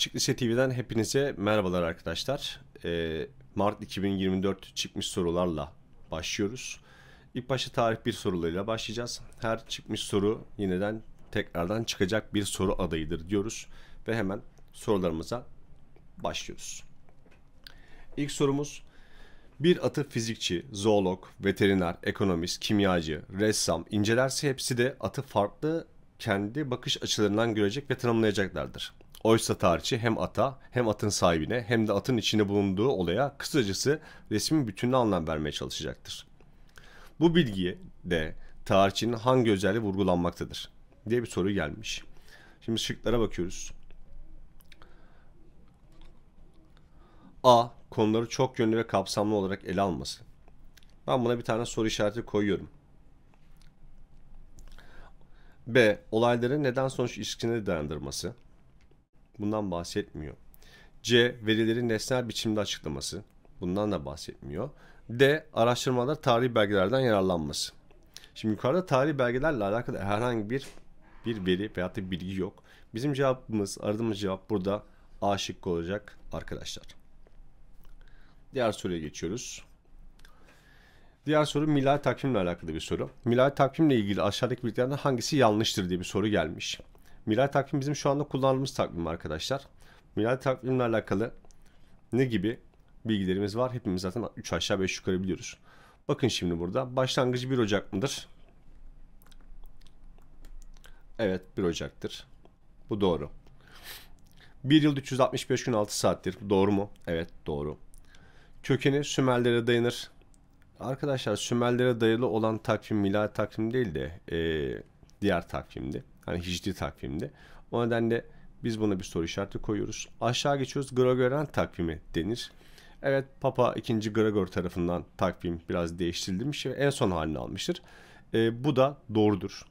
Açık Lise TV'den hepinize merhabalar arkadaşlar. Ee, Mart 2024 çıkmış sorularla başlıyoruz. İlk başta tarih bir soruluyla başlayacağız. Her çıkmış soru yeniden tekrardan çıkacak bir soru adayıdır diyoruz. Ve hemen sorularımıza başlıyoruz. İlk sorumuz bir atı fizikçi, zoolog, veteriner, ekonomist, kimyacı, ressam incelerse hepsi de atı farklı kendi bakış açılarından görecek ve tanımlayacaklardır. Oysa tarihçi hem ata hem atın sahibine hem de atın içinde bulunduğu olaya kısacası resmin bütününe anlam vermeye çalışacaktır. Bu bilgiye de tarihçinin hangi özelliği vurgulanmaktadır diye bir soru gelmiş. Şimdi şıklara bakıyoruz. A. Konuları çok yönlü ve kapsamlı olarak ele alması. Ben buna bir tane soru işareti koyuyorum. B. Olayları neden sonuç ilişkisine dayandırması. Bundan bahsetmiyor. C. Verilerin nesnel biçimde açıklaması. Bundan da bahsetmiyor. D. Araştırmalar tarihi belgelerden yararlanması. Şimdi yukarıda tarihi belgelerle alakalı herhangi bir bir veri veya da bilgi yok. Bizim cevabımız, aradığımız cevap burada A şıkkı olacak arkadaşlar. Diğer soruya geçiyoruz. Diğer soru milal takvimle alakalı bir soru. Milal takvimle ilgili aşağıdaki bilgilerden hangisi yanlıştır diye bir soru gelmiş. Miladi takvim bizim şu anda kullandığımız takvim arkadaşlar. Miladi takvimle alakalı ne gibi bilgilerimiz var? Hepimiz zaten 3 aşağı 5 yukarı biliyoruz. Bakın şimdi burada başlangıcı 1 Ocak mıdır? Evet 1 Ocak'tır. Bu doğru. 1 yıl 365 gün 6 saattir. Doğru mu? Evet doğru. Kökeni Sümerlere dayanır. Arkadaşlar Sümerlere dayalı olan takvim miladi takvim değil de ee, diğer takvimdi. Hani hicri takvimde. O nedenle biz buna bir soru işareti koyuyoruz. Aşağı geçiyoruz. Gregorian takvimi denir. Evet Papa 2. Gregor tarafından takvim biraz değiştirilmiş ve en son halini almıştır. E, bu da doğrudur.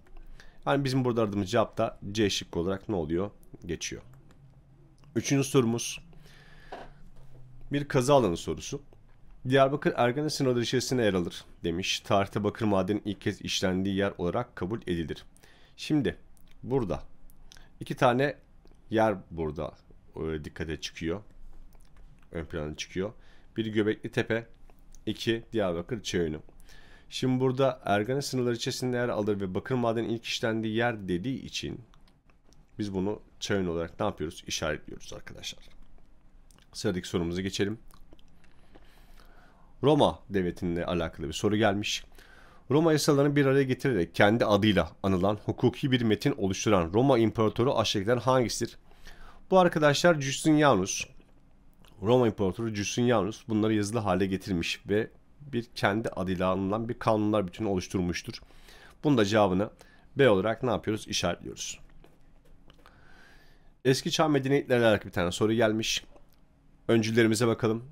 Yani bizim burada aradığımız cevap da C şıkkı olarak ne oluyor? Geçiyor. Üçüncü sorumuz bir kazı alanı sorusu. Diyarbakır Ergene sınırları içerisinde yer alır demiş. Tarihte bakır madeni ilk kez işlendiği yer olarak kabul edilir. Şimdi burada. İki tane yer burada e, dikkate çıkıyor. Ön plana çıkıyor. Bir Göbekli Tepe, iki Diyarbakır Çeynü. Şimdi burada Ergane sınırları içerisinde yer alır ve bakır madeni ilk işlendiği yer dediği için biz bunu çayın olarak ne yapıyoruz? İşaretliyoruz arkadaşlar. Sıradaki sorumuza geçelim. Roma devletiyle alakalı bir soru gelmiş. Roma yasalarını bir araya getirerek kendi adıyla anılan hukuki bir metin oluşturan Roma İmparatoru aşağıdakilerden hangisidir? Bu arkadaşlar Justinianus, Roma İmparatoru Justinianus bunları yazılı hale getirmiş ve bir kendi adıyla anılan bir kanunlar bütünü oluşturmuştur. Bunun da cevabını B olarak ne yapıyoruz? İşaretliyoruz. Eski çağ medeniyetleriyle alakalı bir tane soru gelmiş. Öncülerimize bakalım.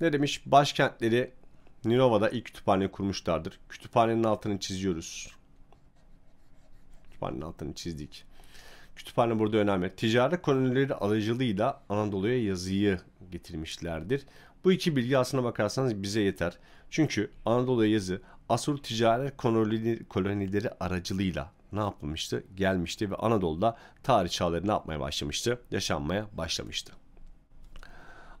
Ne demiş? Başkentleri Ninova'da ilk kütüphane kurmuşlardır. Kütüphanenin altını çiziyoruz. Kütüphanenin altını çizdik. Kütüphane burada önemli. Ticari kolonileri aracılığıyla Anadolu'ya yazıyı getirmişlerdir. Bu iki bilgi aslına bakarsanız bize yeter. Çünkü Anadolu'ya yazı Asur ticari kolonileri, kolonileri aracılığıyla ne yapılmıştı? Gelmişti ve Anadolu'da tarih çağları ne yapmaya başlamıştı? Yaşanmaya başlamıştı.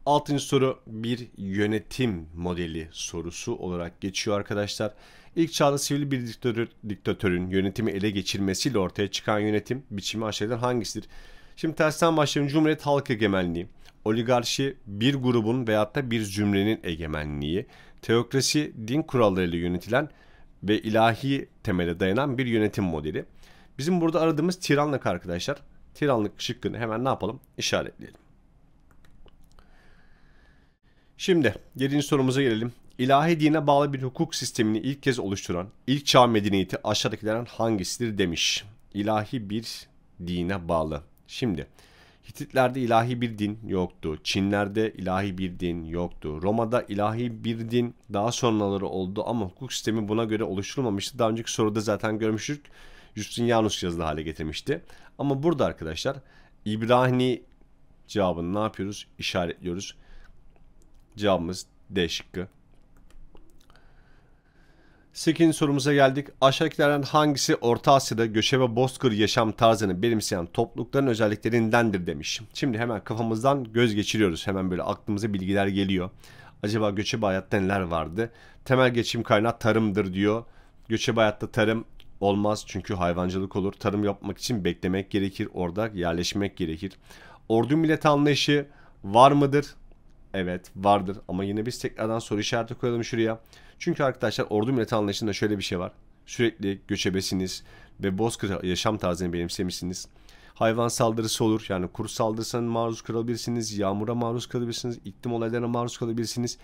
Altıncı soru bir yönetim modeli sorusu olarak geçiyor arkadaşlar. İlk çağda sivil bir diktatör, diktatörün yönetimi ele geçirmesiyle ortaya çıkan yönetim biçimi aşağıdan hangisidir? Şimdi tersten başlayalım. Cumhuriyet halk egemenliği, oligarşi bir grubun veyahut da bir zümrenin egemenliği, teokrasi din kurallarıyla yönetilen ve ilahi temele dayanan bir yönetim modeli. Bizim burada aradığımız tiranlık arkadaşlar. Tiranlık şıkkını hemen ne yapalım? İşaretleyelim. Şimdi 7. sorumuza gelelim. İlahi dine bağlı bir hukuk sistemini ilk kez oluşturan ilk çağ medeniyeti aşağıdakilerden hangisidir demiş. İlahi bir dine bağlı. Şimdi Hititlerde ilahi bir din yoktu. Çinlerde ilahi bir din yoktu. Roma'da ilahi bir din daha sonraları oldu ama hukuk sistemi buna göre oluşturulmamıştı. Daha önceki soruda zaten görmüştük. Justinianus yazılı hale getirmişti. Ama burada arkadaşlar İbrahim'i cevabını ne yapıyoruz? İşaretliyoruz. Cevabımız D şıkkı. 8. sorumuza geldik. Aşağıdakilerden hangisi Orta Asya'da göçebe bozkır yaşam tarzını benimseyen toplulukların özelliklerindendir demiş. Şimdi hemen kafamızdan göz geçiriyoruz. Hemen böyle aklımıza bilgiler geliyor. Acaba göçebe hayatta neler vardı? Temel geçim kaynağı tarımdır diyor. Göçebe hayatta tarım olmaz çünkü hayvancılık olur. Tarım yapmak için beklemek gerekir. Orada yerleşmek gerekir. Ordu millet anlayışı var mıdır? Evet vardır ama yine biz tekrardan soru işareti koyalım şuraya. Çünkü arkadaşlar ordu milleti anlayışında şöyle bir şey var. Sürekli göçebesiniz ve bozkır yaşam tarzını benimsemişsiniz. Hayvan saldırısı olur. Yani kurt saldırısına maruz kalabilirsiniz. Yağmura maruz kalabilirsiniz. iklim olaylarına maruz kalabilirsiniz.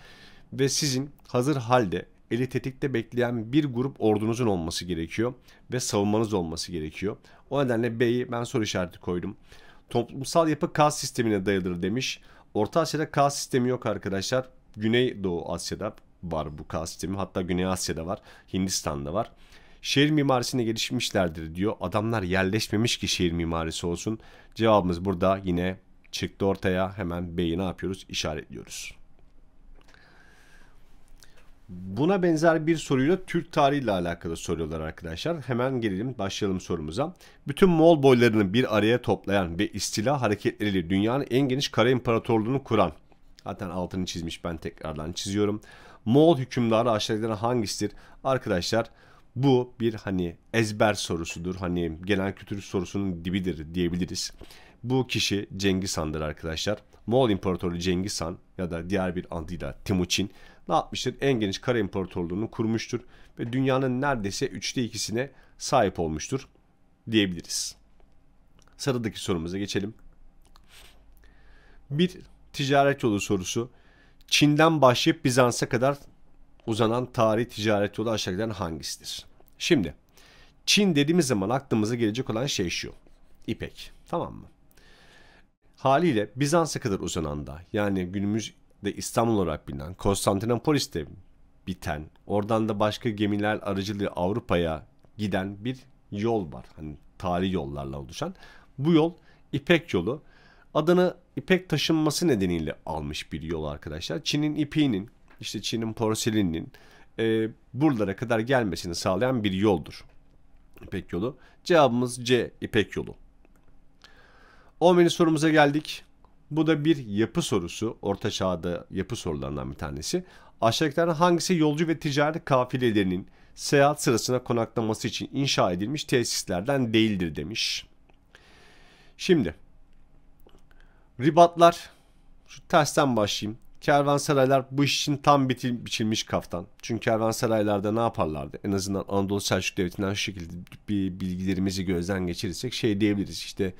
Ve sizin hazır halde eli tetikte bekleyen bir grup ordunuzun olması gerekiyor. Ve savunmanız olması gerekiyor. O nedenle B'yi ben soru işareti koydum. Toplumsal yapı kas sistemine dayalıdır demiş. Orta Asya'da K sistemi yok arkadaşlar. Güney Doğu Asya'da var bu K sistemi. Hatta Güney Asya'da var. Hindistan'da var. Şehir mimarisine gelişmişlerdir diyor. Adamlar yerleşmemiş ki şehir mimarisi olsun. Cevabımız burada yine çıktı ortaya. Hemen B'yi ne yapıyoruz? İşaretliyoruz. Buna benzer bir soruyla Türk tarihiyle alakalı soruyorlar arkadaşlar. Hemen gelelim başlayalım sorumuza. Bütün Moğol boylarını bir araya toplayan ve istila hareketleriyle dünyanın en geniş kara imparatorluğunu kuran. Zaten altını çizmiş ben tekrardan çiziyorum. Moğol hükümdarı aşağıdakilerden hangisidir? Arkadaşlar bu bir hani ezber sorusudur. Hani genel kültür sorusunun dibidir diyebiliriz. Bu kişi Cengiz Han'dır arkadaşlar. Moğol İmparatoru Cengiz Han ya da diğer bir adıyla Timuçin ne yapmıştır? En geniş kara imparatorluğunu kurmuştur ve dünyanın neredeyse üçte ikisine sahip olmuştur diyebiliriz. Sıradaki sorumuza geçelim. Bir ticaret yolu sorusu. Çin'den başlayıp Bizans'a kadar uzanan tarihi ticaret yolu aşağıdan hangisidir? Şimdi Çin dediğimiz zaman aklımıza gelecek olan şey şu. İpek. Tamam mı? Haliyle Bizans'a kadar uzanan da yani günümüzde İstanbul olarak bilinen Konstantinopolis'te biten oradan da başka gemiler aracılığı Avrupa'ya giden bir yol var. Hani tarihi yollarla oluşan. Bu yol İpek yolu. Adını İpek taşınması nedeniyle almış bir yol arkadaşlar. Çin'in ipeğinin, işte Çin'in porselininin e, buralara kadar gelmesini sağlayan bir yoldur. İpek yolu. Cevabımız C. İpek yolu. 10. sorumuza geldik. Bu da bir yapı sorusu. Orta çağda yapı sorularından bir tanesi. Aşağıdakilerden hangisi yolcu ve ticari kafilelerinin seyahat sırasına konaklaması için inşa edilmiş tesislerden değildir demiş. Şimdi ribatlar şu tersten başlayayım. Kervansaraylar bu iş için tam bitil, biçilmiş kaftan. Çünkü kervansaraylarda ne yaparlardı? En azından Anadolu Selçuk Devleti'nden şu şekilde bir bilgilerimizi gözden geçirirsek şey diyebiliriz. İşte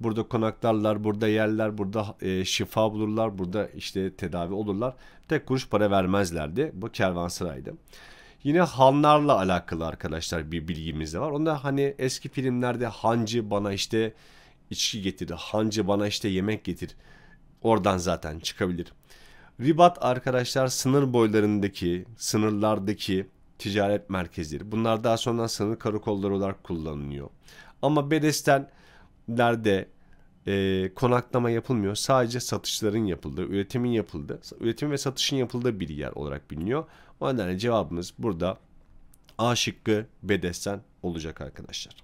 Burada konaklarlar, burada yerler, burada e, şifa bulurlar, burada işte tedavi olurlar. Tek kuruş para vermezlerdi. Bu kervansaraydı. Yine hanlarla alakalı arkadaşlar bir bilgimiz de var. Onda hani eski filmlerde hancı bana işte içki getirdi hancı bana işte yemek getir. Oradan zaten çıkabilir. Ribat arkadaşlar sınır boylarındaki, sınırlardaki ticaret merkezleri. Bunlar daha sonradan sınır karakolları olarak kullanılıyor. Ama bedestenlerde e, konaklama yapılmıyor. Sadece satışların yapıldığı, üretimin yapıldığı, üretim ve satışın yapıldığı bir yer olarak biliniyor. O nedenle cevabımız burada A şıkkı Bedesten olacak arkadaşlar.